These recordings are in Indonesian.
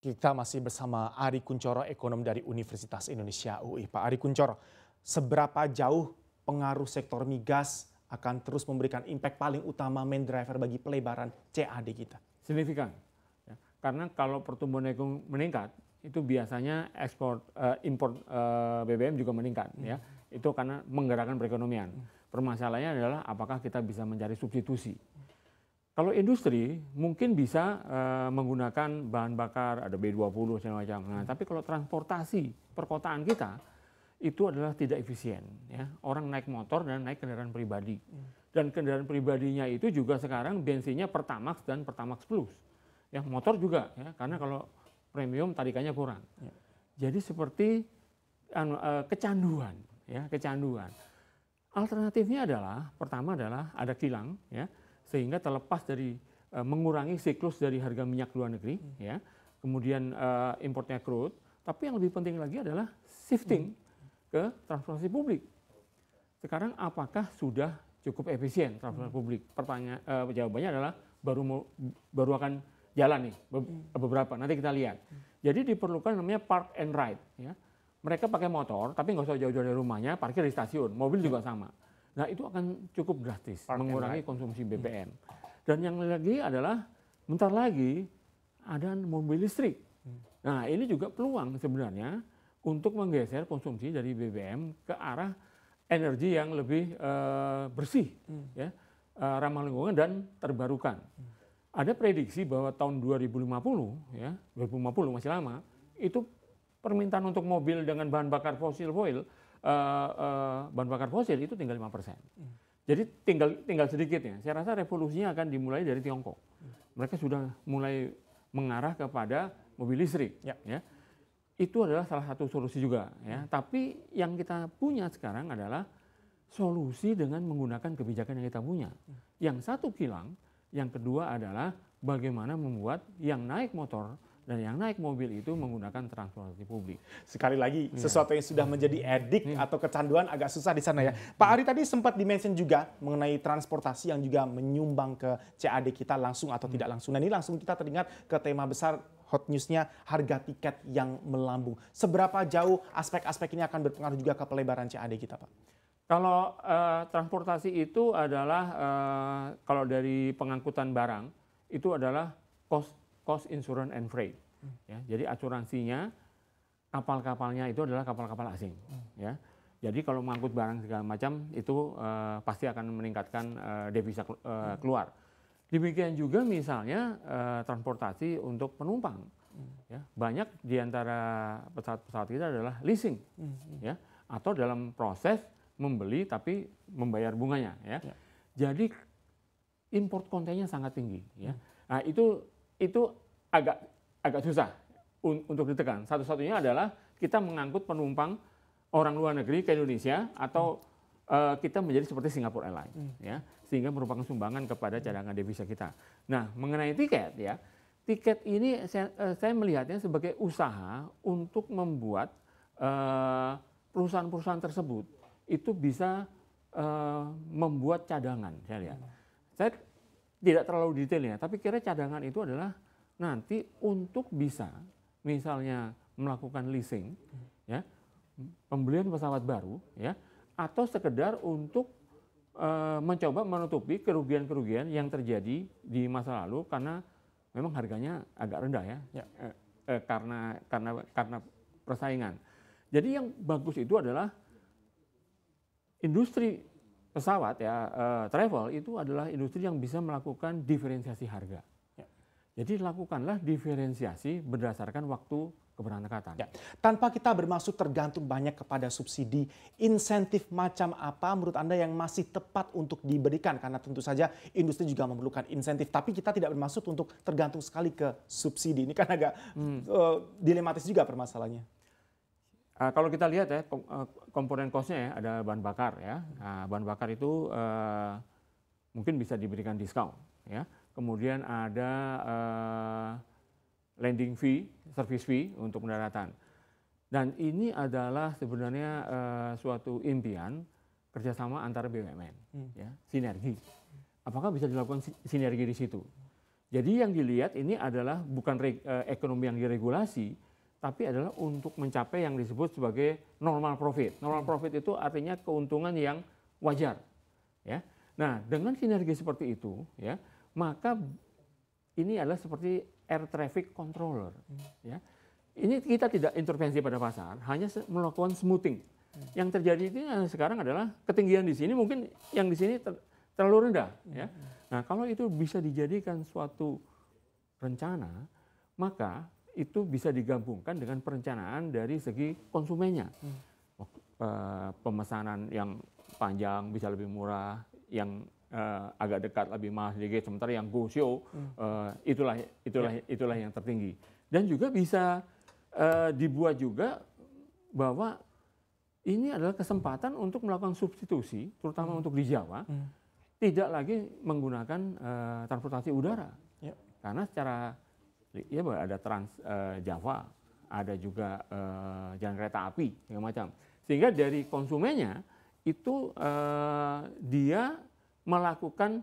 Kita masih bersama Ari Kuncoro, ekonom dari Universitas Indonesia UI. Pak Ari Kuncoro, seberapa jauh pengaruh sektor migas akan terus memberikan impact paling utama main driver bagi pelebaran CAD kita? Signifikan. Ya, karena kalau pertumbuhan ekonomi meningkat, itu biasanya ekspor uh, eh, impor uh, eh, BBM juga meningkat hmm. ya. Itu karena menggerakkan perekonomian. Hmm. Permasalahannya adalah apakah kita bisa mencari substitusi. Kalau industri mungkin bisa uh, menggunakan bahan bakar ada B20 segala macam. Nah, tapi kalau transportasi perkotaan kita itu adalah tidak efisien ya. Orang naik motor dan naik kendaraan pribadi. Dan kendaraan pribadinya itu juga sekarang bensinnya Pertamax dan Pertamax Plus. Ya, motor juga ya karena kalau premium tarikannya kurang. Ya. Jadi seperti uh, kecanduan ya, kecanduan. Alternatifnya adalah pertama adalah ada kilang ya sehingga terlepas dari uh, mengurangi siklus dari harga minyak luar negeri hmm. ya kemudian uh, importnya crude tapi yang lebih penting lagi adalah shifting hmm. ke transportasi publik sekarang apakah sudah cukup efisien transportasi hmm. publik pertanyaan uh, eh, jawabannya adalah baru mau, baru akan jalan nih hmm. beberapa nanti kita lihat hmm. jadi diperlukan namanya park and ride ya mereka pakai motor tapi nggak usah jauh-jauh dari rumahnya parkir di stasiun mobil juga hmm. sama Nah itu akan cukup drastis Park mengurangi konsumsi BBM. Hmm. Dan yang lagi adalah bentar lagi ada mobil listrik. Hmm. Nah ini juga peluang sebenarnya untuk menggeser konsumsi dari BBM ke arah energi yang lebih uh, bersih, hmm. ya uh, ramah lingkungan dan terbarukan. Hmm. Ada prediksi bahwa tahun 2050 ya 2050 masih lama itu permintaan untuk mobil dengan bahan bakar fosil fuel uh, bahan bakar fosil itu tinggal 5%. Hmm. Jadi tinggal tinggal sedikitnya. Saya rasa revolusinya akan dimulai dari Tiongkok. Hmm. Mereka sudah mulai mengarah kepada mobil listrik. Ya. ya. Itu adalah salah satu solusi juga. Ya. Hmm. Tapi yang kita punya sekarang adalah solusi dengan menggunakan kebijakan yang kita punya. Hmm. Yang satu kilang, yang kedua adalah bagaimana membuat yang naik motor dan yang naik mobil itu menggunakan transportasi publik. Sekali lagi, ya. sesuatu yang sudah menjadi edik ya. Hmm. atau kecanduan agak susah di sana ya. Pak Ari tadi sempat dimention juga mengenai transportasi yang juga menyumbang ke CAD kita langsung atau hmm. tidak langsung. Nah ini langsung kita teringat ke tema besar hot newsnya harga tiket yang melambung. Seberapa jauh aspek-aspek ini akan berpengaruh juga ke pelebaran CAD kita Pak? Kalau uh, transportasi itu adalah uh, kalau dari pengangkutan barang itu adalah cost cost, insurance, and freight. Ya, jadi asuransinya kapal-kapalnya itu adalah kapal-kapal asing. Ya. Jadi kalau mengangkut barang segala macam itu uh, pasti akan meningkatkan uh, devisa uh, keluar. Demikian juga misalnya uh, transportasi untuk penumpang. Ya, banyak di antara pesawat-pesawat kita adalah leasing. Ya, atau dalam proses membeli tapi membayar bunganya ya. ya. Jadi import kontennya sangat tinggi ya. Nah, itu itu agak agak susah un, untuk ditekan. Satu-satunya adalah kita mengangkut penumpang orang luar negeri ke Indonesia atau hmm. uh, kita menjadi seperti Singapore Airlines hmm. ya, sehingga merupakan sumbangan kepada cadangan devisa kita. Nah, mengenai tiket ya, tiket ini saya, uh, saya melihatnya sebagai usaha untuk membuat eh, perusahaan-perusahaan tersebut itu bisa uh, membuat cadangan saya lihat. Hmm. Saya tidak terlalu detail ya, tapi kira cadangan itu adalah nanti untuk bisa misalnya melakukan leasing ya, pembelian pesawat baru ya atau sekedar untuk e, mencoba menutupi kerugian-kerugian yang terjadi di masa lalu karena memang harganya agak rendah ya, ya. E, e, karena karena karena persaingan. Jadi yang bagus itu adalah industri pesawat ya uh, travel itu adalah industri yang bisa melakukan diferensiasi harga. Ya. Jadi lakukanlah diferensiasi berdasarkan waktu keberangkatan. Ya. Tanpa kita bermaksud tergantung banyak kepada subsidi, insentif macam apa menurut Anda yang masih tepat untuk diberikan? Karena tentu saja industri juga memerlukan insentif, tapi kita tidak bermaksud untuk tergantung sekali ke subsidi. Ini kan agak hmm. uh, dilematis juga permasalahannya. Uh, kalau kita lihat ya eh, komponen kosnya ya ada bahan bakar ya. Nah, bahan bakar itu uh, mungkin bisa diberikan diskon ya. Kemudian ada uh, landing fee, service fee untuk pendaratan. Dan ini adalah sebenarnya uh, suatu impian kerjasama antara BUMN, hmm. ya, sinergi. Apakah bisa dilakukan sinergi di situ? Jadi yang dilihat ini adalah bukan re, ekonomi yang diregulasi, tapi adalah untuk mencapai yang disebut sebagai normal profit. Normal profit itu artinya keuntungan yang wajar. Ya. Nah, dengan sinergi seperti itu, ya, maka ini adalah seperti air traffic controller, ya. Ini kita tidak intervensi pada pasar, hanya melakukan smoothing. Yang terjadi itu sekarang adalah ketinggian di sini mungkin yang di sini ter, terlalu rendah, ya. Nah, kalau itu bisa dijadikan suatu rencana, maka itu bisa digabungkan dengan perencanaan dari segi konsumennya. Hmm. Oh, eh, pemesanan yang panjang bisa lebih murah, yang uh, agak dekat lebih mahal sedikit, sementara yang go show hmm. uh, itulah itulah ya. itulah yang tertinggi. Dan juga bisa uh, dibuat juga bahwa ini adalah kesempatan untuk melakukan substitusi, terutama hmm. untuk di Jawa, hmm. tidak lagi menggunakan uh, transportasi udara, ya. karena secara ya ada Trans uh, Java, ada juga uh, jalan kereta api segala macam. Sehingga dari konsumennya itu uh, dia melakukan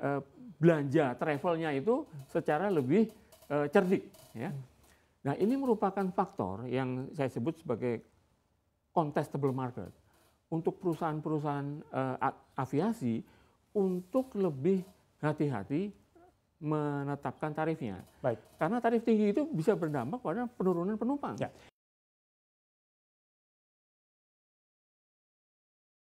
uh, belanja travelnya itu secara lebih uh, cerdik. Ya. Nah ini merupakan faktor yang saya sebut sebagai contestable market untuk perusahaan-perusahaan uh, aviasi untuk lebih hati-hati menetapkan tarifnya. Baik. Karena tarif tinggi itu bisa berdampak pada penurunan penumpang. Ya.